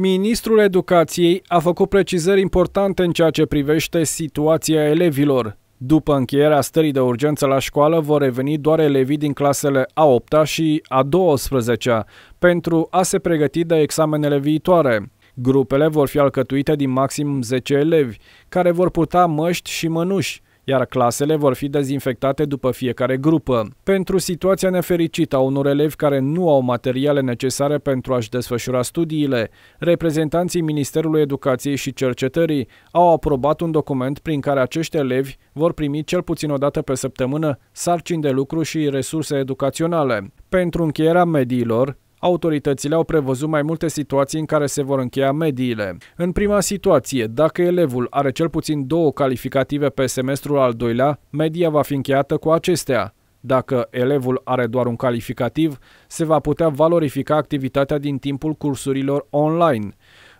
Ministrul Educației a făcut precizări importante în ceea ce privește situația elevilor. După încheierea stării de urgență la școală, vor reveni doar elevii din clasele A8-a și A12-a pentru a se pregăti de examenele viitoare. Grupele vor fi alcătuite din maxim 10 elevi, care vor purta măști și mănuși iar clasele vor fi dezinfectate după fiecare grupă. Pentru situația nefericită a unor elevi care nu au materiale necesare pentru a-și desfășura studiile, reprezentanții Ministerului Educației și Cercetării au aprobat un document prin care acești elevi vor primi cel puțin o dată pe săptămână sarcini de lucru și resurse educaționale. Pentru încheierea mediilor, Autoritățile au prevăzut mai multe situații în care se vor încheia mediile. În prima situație, dacă elevul are cel puțin două calificative pe semestrul al doilea, media va fi încheiată cu acestea. Dacă elevul are doar un calificativ, se va putea valorifica activitatea din timpul cursurilor online.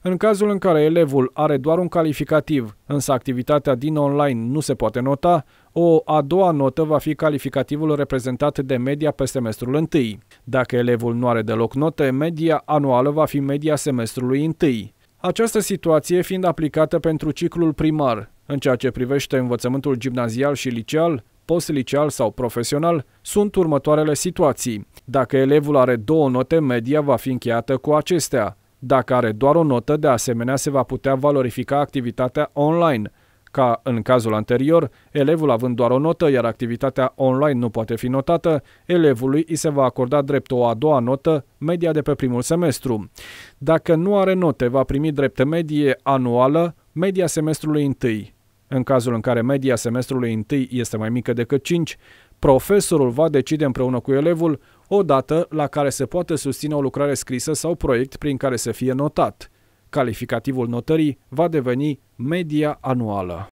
În cazul în care elevul are doar un calificativ, însă activitatea din online nu se poate nota, o a doua notă va fi calificativul reprezentat de media pe semestrul întâi. Dacă elevul nu are deloc note, media anuală va fi media semestrului întâi. Această situație fiind aplicată pentru ciclul primar, în ceea ce privește învățământul gimnazial și liceal, post-liceal sau profesional, sunt următoarele situații. Dacă elevul are două note, media va fi încheiată cu acestea. Dacă are doar o notă, de asemenea se va putea valorifica activitatea online. Ca în cazul anterior, elevul având doar o notă, iar activitatea online nu poate fi notată, elevului îi se va acorda drept o a doua notă, media de pe primul semestru. Dacă nu are note, va primi drept medie anuală, media semestrului întâi. În cazul în care media semestrului întâi este mai mică decât 5, Profesorul va decide împreună cu elevul o dată la care se poate susține o lucrare scrisă sau proiect prin care să fie notat. Calificativul notării va deveni media anuală.